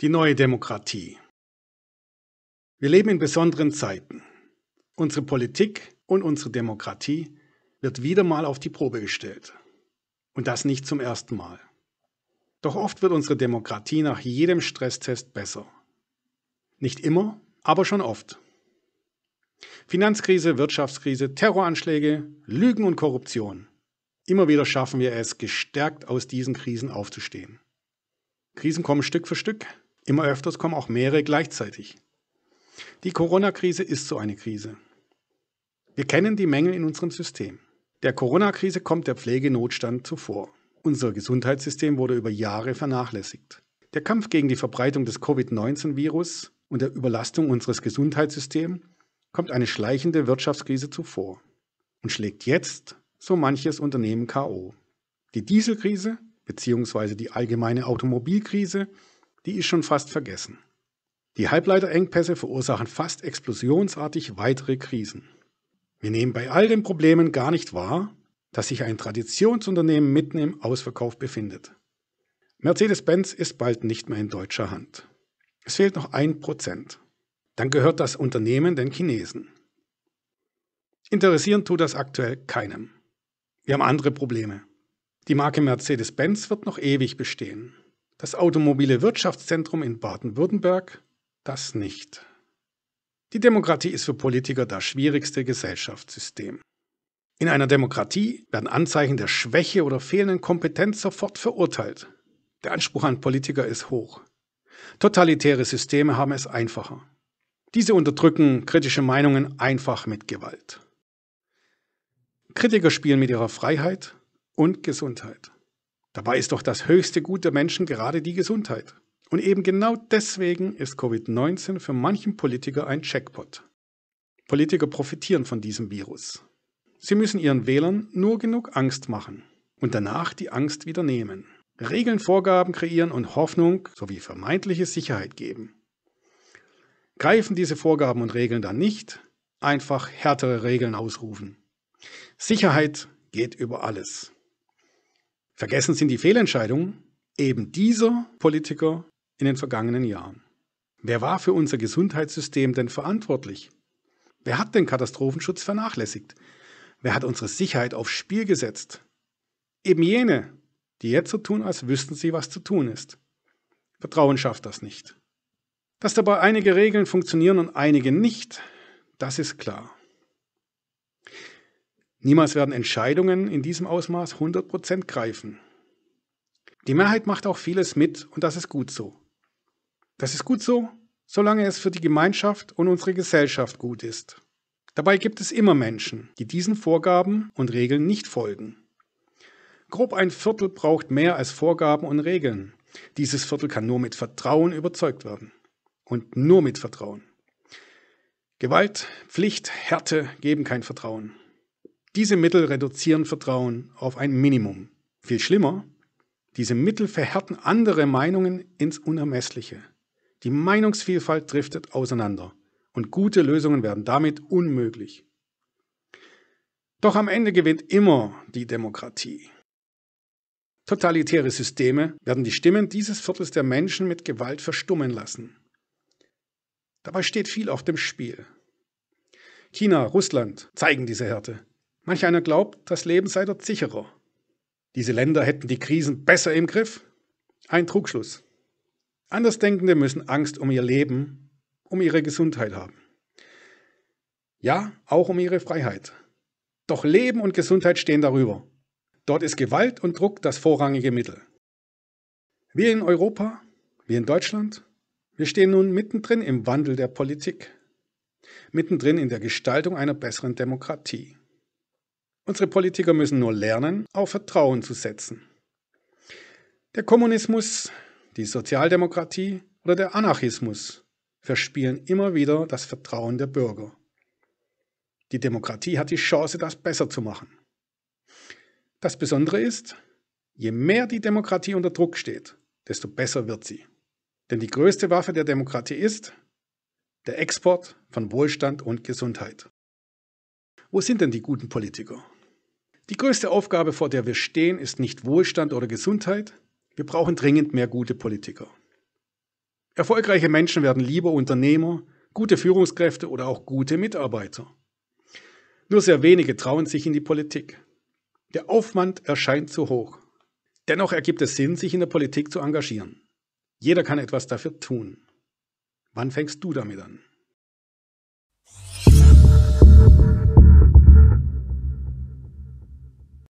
Die neue Demokratie. Wir leben in besonderen Zeiten. Unsere Politik und unsere Demokratie wird wieder mal auf die Probe gestellt. Und das nicht zum ersten Mal. Doch oft wird unsere Demokratie nach jedem Stresstest besser. Nicht immer, aber schon oft. Finanzkrise, Wirtschaftskrise, Terroranschläge, Lügen und Korruption. Immer wieder schaffen wir es, gestärkt aus diesen Krisen aufzustehen. Krisen kommen Stück für Stück, Immer öfters kommen auch mehrere gleichzeitig. Die Corona-Krise ist so eine Krise. Wir kennen die Mängel in unserem System. Der Corona-Krise kommt der Pflegenotstand zuvor. Unser Gesundheitssystem wurde über Jahre vernachlässigt. Der Kampf gegen die Verbreitung des Covid-19-Virus und der Überlastung unseres Gesundheitssystems kommt eine schleichende Wirtschaftskrise zuvor und schlägt jetzt so manches Unternehmen KO. Die Dieselkrise bzw. die allgemeine Automobilkrise die ist schon fast vergessen. Die Halbleiterengpässe verursachen fast explosionsartig weitere Krisen. Wir nehmen bei all den Problemen gar nicht wahr, dass sich ein Traditionsunternehmen mitten im Ausverkauf befindet. Mercedes-Benz ist bald nicht mehr in deutscher Hand. Es fehlt noch ein Prozent. Dann gehört das Unternehmen den Chinesen. Interessieren tut das aktuell keinem. Wir haben andere Probleme. Die Marke Mercedes-Benz wird noch ewig bestehen. Das Automobile Wirtschaftszentrum in Baden-Württemberg das nicht. Die Demokratie ist für Politiker das schwierigste Gesellschaftssystem. In einer Demokratie werden Anzeichen der Schwäche oder fehlenden Kompetenz sofort verurteilt. Der Anspruch an Politiker ist hoch. Totalitäre Systeme haben es einfacher. Diese unterdrücken kritische Meinungen einfach mit Gewalt. Kritiker spielen mit ihrer Freiheit und Gesundheit. Dabei ist doch das höchste Gut der Menschen gerade die Gesundheit. Und eben genau deswegen ist Covid-19 für manchen Politiker ein Checkpot. Politiker profitieren von diesem Virus. Sie müssen ihren Wählern nur genug Angst machen und danach die Angst wieder nehmen. Regeln, Vorgaben kreieren und Hoffnung sowie vermeintliche Sicherheit geben. Greifen diese Vorgaben und Regeln dann nicht, einfach härtere Regeln ausrufen. Sicherheit geht über alles. Vergessen sind die Fehlentscheidungen eben dieser Politiker in den vergangenen Jahren. Wer war für unser Gesundheitssystem denn verantwortlich? Wer hat den Katastrophenschutz vernachlässigt? Wer hat unsere Sicherheit aufs Spiel gesetzt? Eben jene, die jetzt so tun, als wüssten sie, was zu tun ist. Vertrauen schafft das nicht. Dass dabei einige Regeln funktionieren und einige nicht, das ist klar. Niemals werden Entscheidungen in diesem Ausmaß 100% greifen. Die Mehrheit macht auch vieles mit und das ist gut so. Das ist gut so, solange es für die Gemeinschaft und unsere Gesellschaft gut ist. Dabei gibt es immer Menschen, die diesen Vorgaben und Regeln nicht folgen. Grob ein Viertel braucht mehr als Vorgaben und Regeln. Dieses Viertel kann nur mit Vertrauen überzeugt werden. Und nur mit Vertrauen. Gewalt, Pflicht, Härte geben kein Vertrauen. Diese Mittel reduzieren Vertrauen auf ein Minimum. Viel schlimmer, diese Mittel verhärten andere Meinungen ins Unermessliche. Die Meinungsvielfalt driftet auseinander und gute Lösungen werden damit unmöglich. Doch am Ende gewinnt immer die Demokratie. Totalitäre Systeme werden die Stimmen dieses Viertels der Menschen mit Gewalt verstummen lassen. Dabei steht viel auf dem Spiel. China, Russland zeigen diese Härte. Manch einer glaubt, das Leben sei dort sicherer. Diese Länder hätten die Krisen besser im Griff. Ein Trugschluss. Andersdenkende müssen Angst um ihr Leben, um ihre Gesundheit haben. Ja, auch um ihre Freiheit. Doch Leben und Gesundheit stehen darüber. Dort ist Gewalt und Druck das vorrangige Mittel. Wir in Europa, wir in Deutschland, wir stehen nun mittendrin im Wandel der Politik, mittendrin in der Gestaltung einer besseren Demokratie. Unsere Politiker müssen nur lernen, auf Vertrauen zu setzen. Der Kommunismus, die Sozialdemokratie oder der Anarchismus verspielen immer wieder das Vertrauen der Bürger. Die Demokratie hat die Chance, das besser zu machen. Das Besondere ist, je mehr die Demokratie unter Druck steht, desto besser wird sie. Denn die größte Waffe der Demokratie ist der Export von Wohlstand und Gesundheit. Wo sind denn die guten Politiker? Die größte Aufgabe, vor der wir stehen, ist nicht Wohlstand oder Gesundheit. Wir brauchen dringend mehr gute Politiker. Erfolgreiche Menschen werden lieber Unternehmer, gute Führungskräfte oder auch gute Mitarbeiter. Nur sehr wenige trauen sich in die Politik. Der Aufwand erscheint zu hoch. Dennoch ergibt es Sinn, sich in der Politik zu engagieren. Jeder kann etwas dafür tun. Wann fängst du damit an?